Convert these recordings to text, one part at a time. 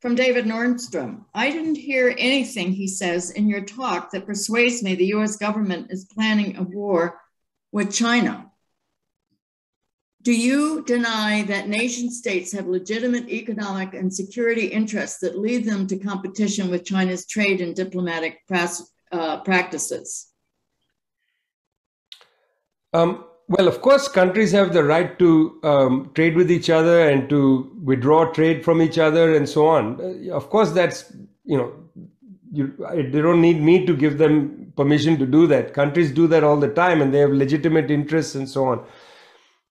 from David Nordstrom. I didn't hear anything he says in your talk that persuades me the US government is planning a war with China. Do you deny that nation states have legitimate economic and security interests that lead them to competition with China's trade and diplomatic pras- uh, practices? Um, well, of course, countries have the right to um, trade with each other and to withdraw trade from each other and so on. Uh, of course, that's, you know, you, they don't need me to give them permission to do that. Countries do that all the time and they have legitimate interests and so on.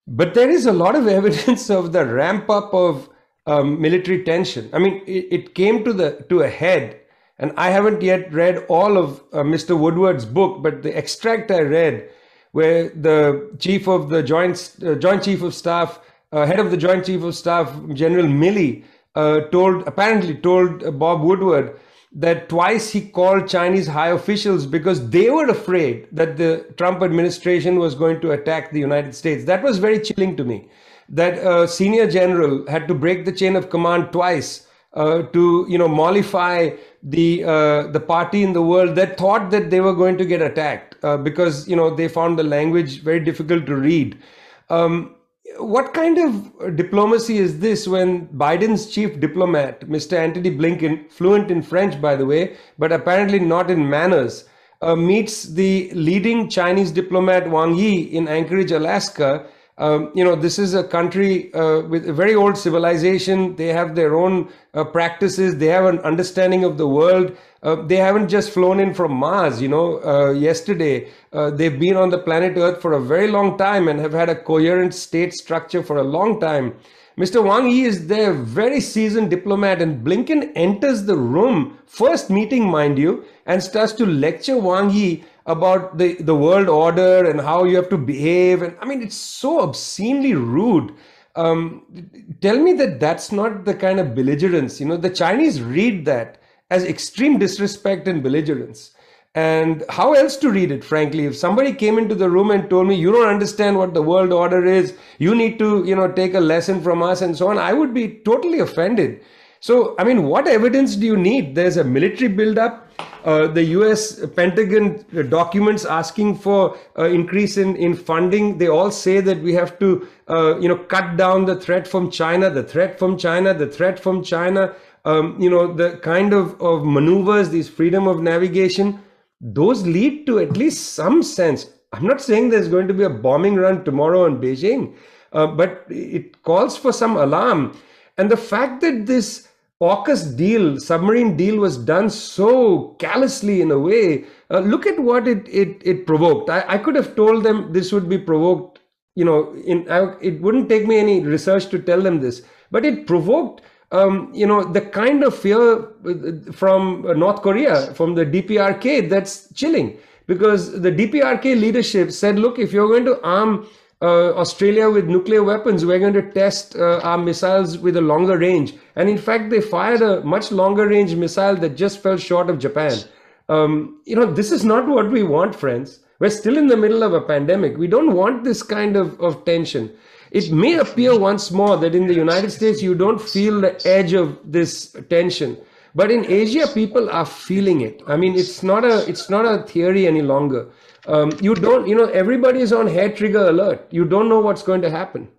But there is a lot of evidence of the ramp up of um, military tension. I mean, it, it, came to the to a head, and I haven't yet read all of uh, Mr. Woodward's book, but the extract I read where the chief of the joint uh, joint chief of staff, uh, head of the joint chief of staff, General Milley, uh, told apparently told Bob Woodward that twice he called Chinese high officials because they were afraid that the Trump administration was going to attack the United States. That was very chilling to me. That a senior general had to break the chain of command twice uh, to you know mollify the uh, the party in the world that thought that they were going to get attacked uh, because you know they found the language very difficult to read. Um, what kind of diplomacy is this when Biden's chief diplomat, Mr. Antony Blinken, fluent in French, by the way, but apparently not in manners, uh, meets the leading Chinese diplomat Wang Yi in Anchorage, Alaska, um, you know, this is a country uh, with a very old civilization. They have their own uh, practices. They have an understanding of the world. Uh, they haven't just flown in from Mars, you know, uh, yesterday. Uh, they've been on the planet Earth for a very long time and have had a coherent state structure for a long time. Mr. Wang Yi is their very seasoned diplomat, and Blinken enters the room, first meeting, mind you, and starts to lecture Wang Yi about the, the world order and how you have to behave. And I mean, it's so obscenely rude. Um, tell me that that's not the kind of belligerence. You know, the Chinese read that as extreme disrespect and belligerence. And how else to read it, frankly? If somebody came into the room and told me, you don't understand what the world order is, you need to, you know, take a lesson from us and so on, I would be totally offended. So, I mean, what evidence do you need? There's a military buildup uh, the U.S. Pentagon documents asking for uh, increase in in funding. They all say that we have to, uh, you know, cut down the threat from China, the threat from China, the threat from China. Um, you know, the kind of of maneuvers, these freedom of navigation, those lead to at least some sense. I'm not saying there's going to be a bombing run tomorrow in Beijing, uh, but it calls for some alarm. And the fact that this AUKUS deal, submarine deal was done so callously in a way. Uh, look at what it it, it provoked. I, I could have told them this would be provoked, you know, in, I, it wouldn't take me any research to tell them this, but it provoked, um, you know, the kind of fear uh, from North Korea, from the DPRK that's chilling because the DPRK leadership said, look, if you're going to arm uh, Australia with nuclear weapons. We're going to test uh, our missiles with a longer range. And in fact, they fired a much longer range missile that just fell short of Japan. Um, you know, this is not what we want, friends. We're still in the middle of a pandemic. We don't want this kind of, of tension. It may appear once more that in the United States, you don't feel the edge of this tension. But in Asia, people are feeling it. I mean, it's not a it's not a theory any longer. Um, you don't, you know, everybody is on hair trigger alert. You don't know what's going to happen.